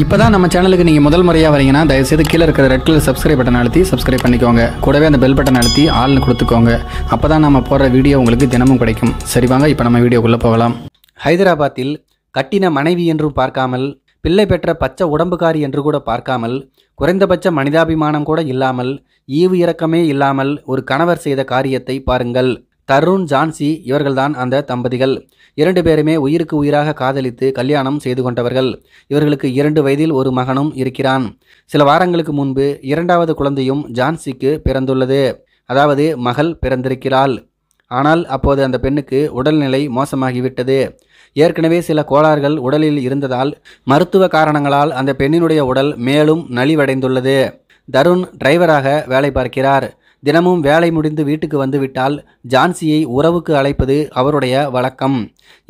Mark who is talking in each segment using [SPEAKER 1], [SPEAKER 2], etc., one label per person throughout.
[SPEAKER 1] இப்போ தான் நம்ம சேனலுக்கு நீங்கள் முதல் முறையாக வரீங்கன்னா தயவுசெய்து கீழே இருக்கிற ரெட் கலர் சப்ஸ்கிரைப் பட்டன் அழுத்தி சப்ஸ்கிரைப் பண்ணிக்கோங்க கூடவே அந்த பெல் பட்டன் அழுத்தி ஆள்னு கொடுத்துக்கோங்க அப்போ தான் நம்ம போடுற வீடியோ உங்களுக்கு தினமும் கிடைக்கும் சரி வாங்க இப்போ நம்ம வீடியோக்குள்ளே போகலாம் ஹைதராபாத்தில் கட்டின மனைவி என்றும் பார்க்காமல் பிள்ளை பெற்ற பச்சை உடம்புக்காரி என்று கூட பார்க்காமல் குறைந்தபட்ச மனிதாபிமானம் கூட இல்லாமல் ஈவு இறக்கமே இல்லாமல் ஒரு கணவர் செய்த காரியத்தை பாருங்கள் தருண் ஜான்சி இவர்கள்தான் அந்த தம்பதிகள் இரண்டு பேருமே உயிருக்கு உயிராக காதலித்து கல்யாணம் செய்து கொண்டவர்கள் இவர்களுக்கு இரண்டு வயதில் ஒரு மகனும் இருக்கிறான் சில வாரங்களுக்கு முன்பு இரண்டாவது குழந்தையும் ஜான்சிக்கு பிறந்துள்ளது அதாவது மகள் பிறந்திருக்கிறாள் ஆனால் அப்போது அந்த பெண்ணுக்கு உடல்நிலை மோசமாகிவிட்டது ஏற்கனவே சில கோளாறுகள் உடலில் இருந்ததால் மருத்துவ காரணங்களால் அந்த பெண்ணினுடைய உடல் மேலும் நலிவடைந்துள்ளது தருண் டிரைவராக வேலை பார்க்கிறார் தினமும் வேலை முடிந்து வீட்டுக்கு வந்துவிட்டால் ஜான்சியை உறவுக்கு அழைப்பது அவருடைய வழக்கம்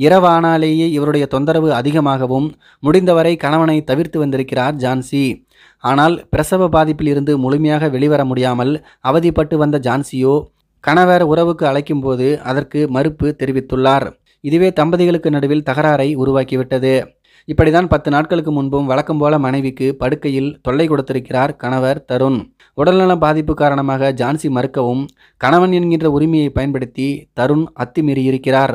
[SPEAKER 1] இரவானாலேயே இவருடைய தொந்தரவு அதிகமாகவும் முடிந்தவரை கணவனை தவிர்த்து வந்திருக்கிறார் ஜான்சி ஆனால் பிரசவ பாதிப்பில் இருந்து முழுமையாக வெளிவர முடியாமல் அவதிப்பட்டு வந்த ஜான்சியோ கணவர் உறவுக்கு அழைக்கும்போது அதற்கு மறுப்பு தெரிவித்துள்ளார் இதுவே தம்பதிகளுக்கு நடுவில் தகராறை உருவாக்கிவிட்டது இப்படிதான் பத்து நாட்களுக்கு முன்பும் வழக்கம் போல மனைவிக்கு படுக்கையில் தொல்லை கொடுத்திருக்கிறார் கணவர் தருண் உடல்நல பாதிப்பு காரணமாக ஜான்சி மறுக்கவும் கணவன் என்கின்ற உரிமையை பயன்படுத்தி தருண் அத்துமீறியிருக்கிறார்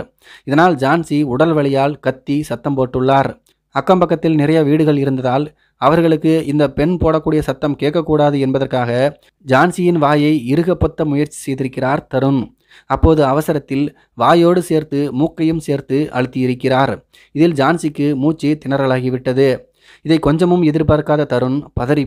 [SPEAKER 1] இதனால் ஜான்சி உடல் வழியால் கத்தி சத்தம் போட்டுள்ளார் அக்கம் பக்கத்தில் நிறைய வீடுகள் இருந்ததால் அவர்களுக்கு இந்த பெண் போடக்கூடிய சத்தம் கேட்கக்கூடாது என்பதற்காக ஜான்சியின் வாயை இறுகப்பத்த முயற்சி செய்திருக்கிறார் தருண் அப்போது அவசரத்தில் வாயோடு சேர்த்து மூக்கையும் சேர்த்து அழுத்தியிருக்கிறார் இதில் ஜான்சிக்கு மூச்சு திணறலாகிவிட்டது இதை கொஞ்சமும் எதிர்பார்க்காத தருண்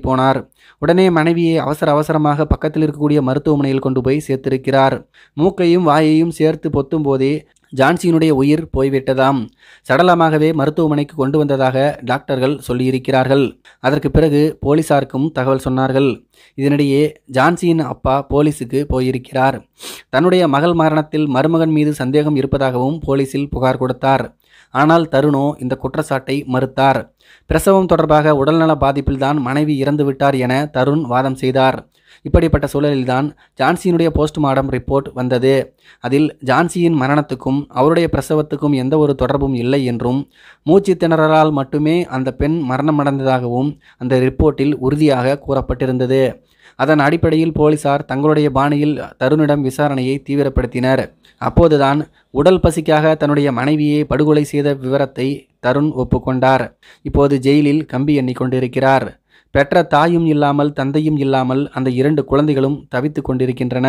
[SPEAKER 1] போனார் உடனே மனைவியை அவசர அவசரமாக பக்கத்தில் இருக்கக்கூடிய மருத்துவமனையில் கொண்டு போய் சேர்த்திருக்கிறார் மூக்கையும் வாயையும் சேர்த்து பொத்தும் போதே ஜான்சியினுடைய உயிர் போய்விட்டதாம் சடலமாகவே மருத்துவமனைக்கு கொண்டு வந்ததாக டாக்டர்கள் சொல்லியிருக்கிறார்கள் அதற்கு பிறகு போலீசாருக்கும் தகவல் சொன்னார்கள் இதனிடையே ஜான்சியின் அப்பா போலீஸுக்கு போயிருக்கிறார் தன்னுடைய மகள் மரணத்தில் மருமகன் மீது சந்தேகம் இருப்பதாகவும் போலீசில் புகார் கொடுத்தார் ஆனால் தருணோ இந்த குற்றச்சாட்டை மறுத்தார் பிரசவம் தொடர்பாக உடல்நல பாதிப்பில்தான் மனைவி இறந்துவிட்டார் என தருண் வாதம் செய்தார் இப்படிப்பட்ட சூழலில்தான் ஜான்சியினுடைய போஸ்ட்மார்டம் ரிப்போர்ட் வந்தது அதில் ஜான்சியின் மரணத்துக்கும் அவருடைய பிரசவத்துக்கும் எந்த ஒரு தொடர்பும் இல்லை என்றும் மூச்சு திணறலால் மட்டுமே அந்த பெண் மரணமடைந்ததாகவும் அந்த ரிப்போர்ட்டில் உறுதியாக கூறப்பட்டிருந்தது அதன் அடிப்படையில் போலீசார் தங்களுடைய பாணியில் தருணிடம் விசாரணையை தீவிரப்படுத்தினர் அப்போதுதான் உடல் பசிக்காக தன்னுடைய மனைவியை படுகொலை செய்த விவரத்தை தருண் ஒப்புக்கொண்டார் இப்போது ஜெயிலில் கம்பி எண்ணிக்கொண்டிருக்கிறார் பெற்ற தாயும் இல்லாமல் தந்தையும் இல்லாமல் அந்த இரண்டு குழந்தைகளும் தவித்து கொண்டிருக்கின்றன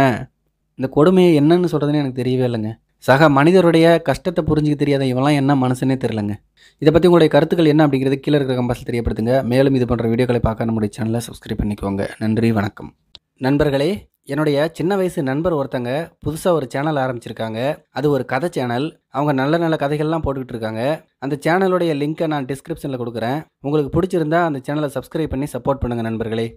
[SPEAKER 1] இந்த கொடுமையை என்னன்னு சொல்கிறதுன்னு எனக்கு தெரியவே இல்லைங்க சக மனிதருடைய கஷ்டத்தை புரிஞ்சுக்க தெரியாத இவெல்லாம் என்ன மனசுனே தெரிலங்க இதை பற்றி உங்களுடைய கருத்துக்கள் என்ன அப்படிங்கிறது கீழே இருக்கிற கம்பாஸில் தெரியப்படுத்துங்க மேலும் இது போன்ற வீடியோக்களை பார்க்க நம்முடைய சேனலை சப்ஸ்கிரைப் பண்ணிக்கோங்க நன்றி வணக்கம் நண்பர்களே என்னுடைய சின்ன வயசு நண்பர் ஒருத்தங்க புதுசாக ஒரு சேனல் ஆரம்பிச்சிருக்காங்க அது ஒரு கதை சேனல் அவங்க நல்ல நல்ல கதைகள்லாம் போட்டுக்கிட்டு இருக்காங்க அந்த சேனலுடைய லிங்க்கை நான் டிஸ்கிரிப்ஷனில் கொடுக்குறேன் உங்களுக்கு பிடிச்சிருந்தா அந்த சேனலை சப்ஸ்கிரைப் பண்ணி சப்போர்ட் பண்ணுங்கள் நண்பர்களே